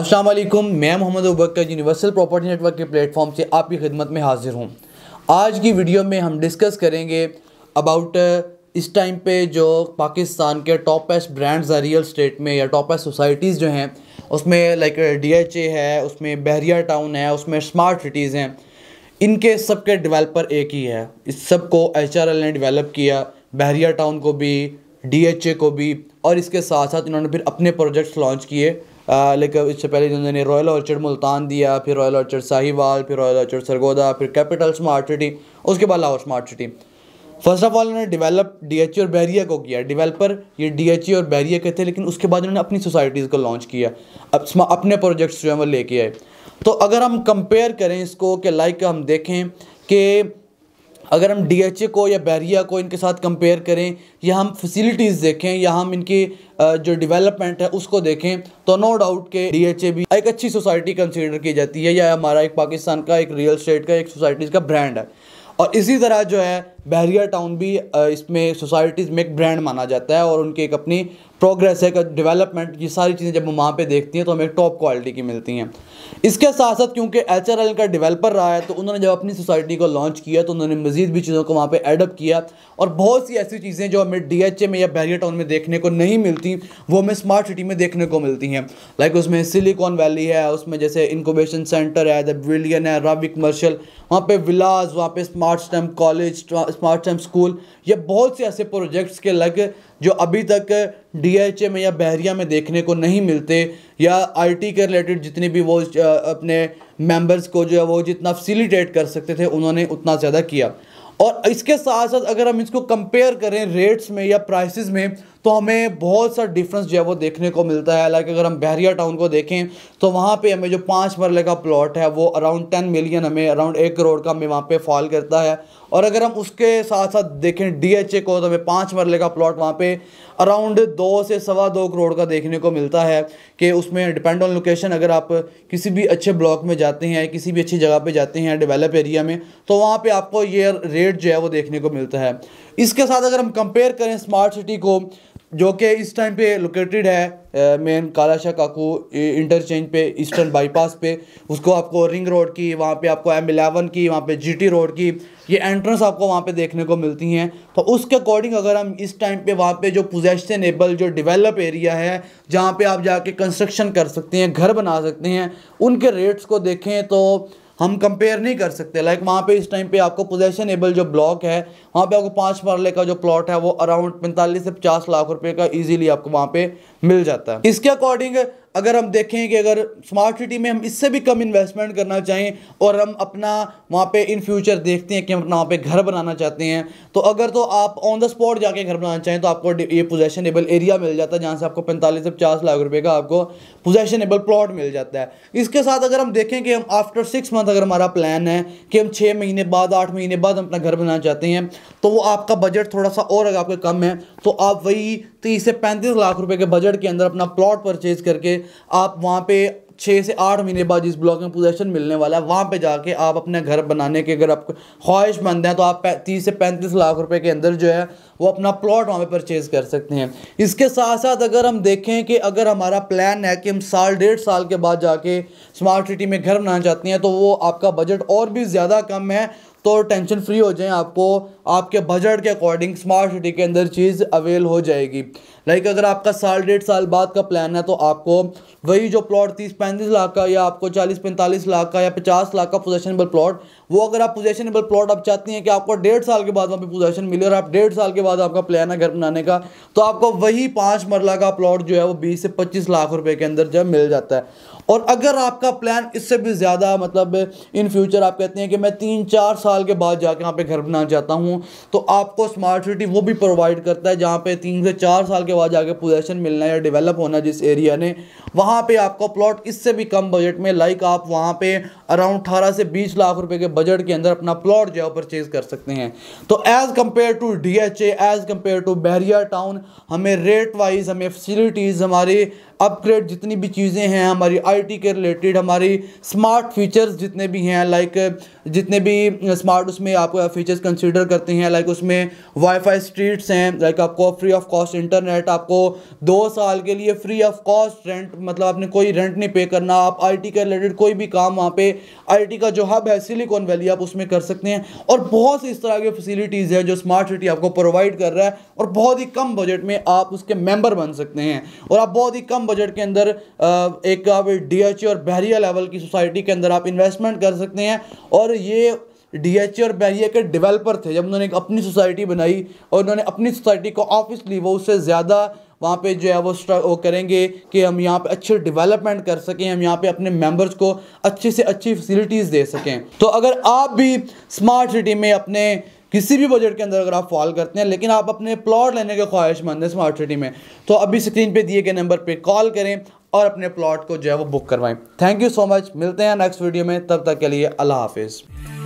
असलम मैं Mohammad Ubakka universal property network के platform से आपकी खिदमत में हाजिर हूँ आज की वीडियो में हम डिस्कस करेंगे अबाउट uh, इस टाइम पे जो पाकिस्तान के टॉप एस्ट ब्रांड्स हैं रियल स्टेट में या टॉप एस्ट सोसाइटीज़ जो हैं उसमें लाइक डी एच ए है उसमें बहरिया टाउन है उसमें स्मार्ट सिटीज़ हैं इनके सब के डिवेलपर एक ही है इस सब को एच आर एल ने डिवेलप किया बहरिया टाउन को भी डी एच ए को भी और इसके साथ साथ इन्होंने फिर अपने प्रोजेक्ट्स लॉन्च किए लेकिन इससे पहले इन्होंने रॉयल ऑर्चर्ड मुल्तान दिया फिर रॉयल ऑर्चर्ड साहिवाल फिर रॉयल ऑर्चर्ड सरगोदा फिर कैपिटल स्मार्ट सिटी उसके बाद Lahore smart city first of all उन्होंने डेवलप ई और बैरिया को किया डेवलपर ये ई e और बैरिया के थे लेकिन उसके बाद उन्होंने अपनी सोसाइटीज़ को लॉन्च किया अब अपने प्रोजेक्ट्स जो हैं वो लेके आए तो अगर हम कंपेयर करें इसको कि लाइक हम देखें कि अगर हम डी को या बैरिया को इनके साथ कंपेयर करें या हम फैसिलिटीज़ देखें या हम इनकी जो डेवलपमेंट है उसको देखें तो नो डाउट के डी भी एक अच्छी सोसाइटी कंसिडर की जाती है या हमारा एक पाकिस्तान का एक रियल स्टेट का एक सोसाइटीज़ का ब्रांड है और इसी तरह जो है बहरिया टाउन भी इसमें सोसाइटीज़ में एक ब्रांड माना जाता है और उनकी एक अपनी प्रोग्रेस है डेवलपमेंट ये सारी चीज़ें जब हम वहाँ पे देखती हैं तो हमें टॉप क्वालिटी की मिलती हैं इसके साथ साथ क्योंकि एच का डेवलपर रहा है तो उन्होंने जब अपनी सोसाइटी को लॉन्च किया तो उन्होंने मज़ीद भी चीज़ों को वहाँ पर एडअप किया और बहुत सी ऐसी चीज़ें जो हमें डी में या बैरिया टाउन में देखने को नहीं मिलती वो हमें स्मार्ट सिटी में देखने को मिलती हैं लाइक उसमें सिलिकॉन वैली है उसमें जैसे इनकोबेशन सेंटर है द ब्रिलियन है रावी कमर्शल वहाँ पर विलाज वहाँ पर smart stamp college smart time school या बहुत से ऐसे प्रोजेक्ट्स के लग जो अभी तक डीएचए में या बहरिया में देखने को नहीं मिलते या आईटी के रिलेटेड जितने भी वो अपने मेंबर्स को जो है वो जितना फैसिलिटेट कर सकते थे उन्होंने उतना ज़्यादा किया और इसके साथ साथ अगर हम इसको कंपेयर करें रेट्स में या प्राइसेस में तो हमें बहुत सा डिफरेंस जो है वो देखने को मिलता है लाइक अगर हम बहरिया टाउन को देखें तो वहाँ पे हमें जो पाँच मरले का प्लॉट है वो अराउंड टेन मिलियन हमें अराउंड एक करोड़ का हमें वहाँ पे फॉल करता है और अगर हम उसके साथ साथ देखें डीएचए को तो हमें पाँच मरले का प्लॉट वहाँ पर अराउंड दो से सवा दो करोड़ का देखने को मिलता है कि उसमें डिपेंड ऑन लोकेशन अगर आप किसी भी अच्छे ब्लॉक में जाते हैं किसी भी अच्छी जगह पे जाते हैं डेवलप एरिया में तो वहाँ पे आपको ये रेट जो है वो देखने को मिलता है इसके साथ अगर हम कंपेयर करें स्मार्ट सिटी को जो कि इस टाइम पे लोकेटेड है मेन कालाशाह काकू इंटरचेंज पे ईस्टर्न बाईपास पे उसको आपको रिंग रोड की वहाँ पे आपको एम एलेवन की वहाँ पे जीटी रोड की ये एंट्रेंस आपको वहाँ पे देखने को मिलती हैं तो उसके अकॉर्डिंग अगर हम इस टाइम पे वहाँ पे जो पोजेशनेबल जो डेवलप एरिया है जहाँ पे आप जाके कंस्ट्रक्शन कर सकते हैं घर बना सकते हैं उनके रेट्स को देखें तो हम कंपेयर नहीं कर सकते लाइक वहाँ पे इस टाइम पे आपको पोजेशन एबल जो ब्लॉक है वहाँ पे आपको पाँच मरले का जो प्लॉट है वो अराउंड पैंतालीस से पचास लाख रुपए का इजीली आपको वहाँ पे मिल जाता है इसके अकॉर्डिंग अगर हम देखें कि अगर स्मार्ट सिटी में हम इससे भी कम इन्वेस्टमेंट करना चाहें और हम अपना वहाँ पे इन फ्यूचर देखते हैं कि हम अपना वहाँ पे घर बनाना चाहते हैं तो अगर तो आप ऑन द स्पॉट जाके घर बनाना चाहें तो आपको ये पोजेशनेबल एरिया मिल जाता है जहाँ से आपको पैंतालीस से पचास लाख रुपये का आपको पोजेशनेबल प्लॉट मिल जाता है इसके साथ अगर हम देखें कि हम आफ्टर सिक्स मंथ अगर हमारा प्लान है कि हम छः महीने बाद आठ महीने बाद अपना घर बनाना चाहते हैं तो वो आपका बजट थोड़ा सा और अगर आपका कम है तो आप वही तीस से पैंतीस लाख रुपये के बजट के अंदर अपना प्लॉट परचेज़ करके आप वहाँ पे छः से आठ महीने बाद जिस ब्लॉक में पोजेशन मिलने वाला है वहाँ पे जाके आप अपने घर बनाने के अगर आपको ख्वाहिशमंद हैं तो आप तीस से पैंतीस लाख रुपए के अंदर जो है वो अपना प्लॉट वहाँ पे परचेज़ कर सकते हैं इसके साथ साथ अगर हम देखें कि अगर हमारा प्लान है कि हम साल डेढ़ साल के बाद जाके स्मार्ट सिटी में घर बनाना चाहते हैं तो वो आपका बजट और भी ज़्यादा कम है तो टेंशन फ्री हो जाए आपको आपके बजट के अकॉर्डिंग स्मार्ट सिटी के अंदर चीज़ अवेल हो जाएगी लाइक अगर आपका साल डेढ़ साल बाद का प्लान है तो आपको वही जो प्लॉट तीस पैंतीस लाख का या आपको चालीस पैंतालीस लाख का या पचास लाख का पोजेशनेबल प्लॉट वो अगर आप पोजेशनेबल प्लॉट आप चाहती हैं कि आपको डेढ़ साल के बाद वहाँ पर पोजेशन मिले और आप डेढ़ साल के बाद आपका प्लान है घर बनाने का तो आपको वही पाँच मरला का प्लॉट जो है वो बीस से पच्चीस लाख रुपये के अंदर जो मिल जाता है और अगर आपका प्लान इससे भी ज़्यादा मतलब इन फ्यूचर आप कहते हैं कि मैं तीन चार साल साल के बाद जाके यहाँ पे घर बना जाता हूँ तो आपको स्मार्ट सिटी वो भी प्रोवाइड करता है जहाँ पे तीन से चार साल के बाद जाके पोजेशन मिलना या डेवलप होना जिस एरिया ने वहाँ पे आपको प्लॉट इससे भी कम बजट में लाइक आप वहाँ पे अराउंड अठारह से बीस लाख रुपए के बजट के अंदर अपना प्लॉट जो है परचेज कर सकते हैं तो as compare to D H as compare to Bahria Town हमें रेट वाइज हमें फैसिलिटीज़ हमारी अपग्रेड जितनी भी चीज़ें हैं हमारी आईटी के रिलेटेड हमारी स्मार्ट फीचर्स जितने भी हैं लाइक जितने भी स्मार्ट उसमें आप फीचर्स कंसिडर करते हैं लाइक उसमें वाईफाई स्ट्रीट्स हैं लाइक आपको फ्री ऑफ कॉस्ट इंटरनेट आपको दो साल के लिए फ्री ऑफ कॉस्ट रेंट मतलब आपने कोई रेंट नहीं पे करना आप आई के रिलेटेड कोई भी काम वहाँ पर आई का जो हब है सिलिकॉन वैली आप उसमें कर सकते हैं और बहुत सी इस तरह की फैसिलिटीज़ हैं जो स्मार्ट सिटी आपको प्रोवाइड कर रहा है और बहुत ही कम बजट में आप उसके मेम्बर बन सकते हैं और आप बहुत ही कम बजट के अंदर एक आप डी e और बहरिया लेवल की सोसाइटी के अंदर आप इन्वेस्टमेंट कर सकते हैं और ये डीएचए e और बहरिया के डेवलपर थे जब उन्होंने अपनी सोसाइटी बनाई और उन्होंने अपनी सोसाइटी को ऑफिस ली वो उससे ज़्यादा वहाँ पे जो है वो वो करेंगे कि हम यहाँ पे अच्छे डेवलपमेंट कर सकें हम यहाँ पे अपने मेंबर्स को अच्छे से अच्छी फैसिलिटीज़ दे सकें तो अगर आप भी स्मार्ट सिटी में अपने किसी भी बजट के अंदर अगर आप फॉल करते हैं लेकिन आप अपने प्लॉट लेने के ख्वाहिशमंद हैं स्मार्ट सिटी में तो अभी स्क्रीन पे दिए गए नंबर पे कॉल करें और अपने प्लॉट को जो है वो बुक करवाएं थैंक यू सो मच मिलते हैं नेक्स्ट वीडियो में तब तक के लिए अल्लाह हाफिज़